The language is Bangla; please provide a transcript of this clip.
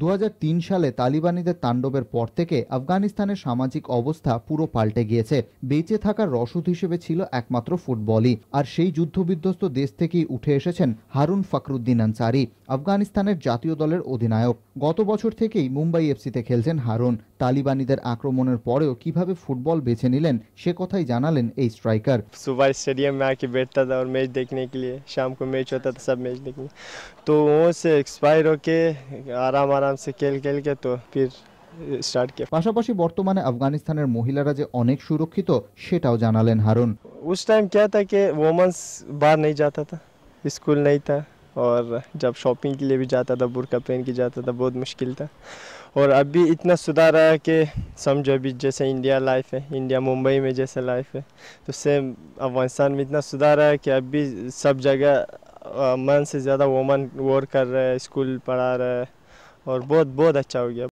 দু সালে তালিবানিদের তাণ্ডবের পর থেকে আফগানিস্তানের সামাজিক অবস্থা পুরো পাল্টে গিয়েছে বেঁচে থাকার রসদ হিসেবে ছিল একমাত্র ফুটবলই আর সেই যুদ্ধবিধ্বস্ত দেশ থেকেই উঠে এসেছেন হারুন ফাকরুদ্দিন আনসারি আফগানিস্তানের জাতীয় দলের অধিনায়ক গত বছর থেকেই মুম্বাই এফসিতে খেলছেন হারুন তালিবানিদের আক্রমণের পরেও কিভাবে ফুটবল বেছে নিলেন সে কথাই জানালেন এই স্ট্রাইকার सुबह স্টেডিয়ামে में आके बैठता था और मैच देखने के लिए शाम को ম্যাচ होता था सब मैच देखने तो वहाँ से एक्सपायर होके আরাম आराम से খেল खेल के तो স্টার্ট কে পাশাপাশি বর্তমানে আফগানিস্তানের মহিলারা যে অনেক সুরক্ষিত সেটাও জানালেন হারুন উস টাইম কে था কে वुमेन्स বার নেই যাতা था স্কুল নেই था और जब शॉपिंग के लिए भी जाता था बुरका पहन के जाता था बहुत मुश्किल था और अभी इतना सुधार आया कि समझो अभी जैसे इंडिया लाइफ है इंडिया मुंबई में जैसे लाइफ है तो सेम अफगानिस्तान में इतना सुधार आया कि अभी सब जगह मन से ज़्यादा वोमन वर्क कर रहे हैं स्कूल पढ़ा रहे हैं और बहुत बहुत अच्छा हो गया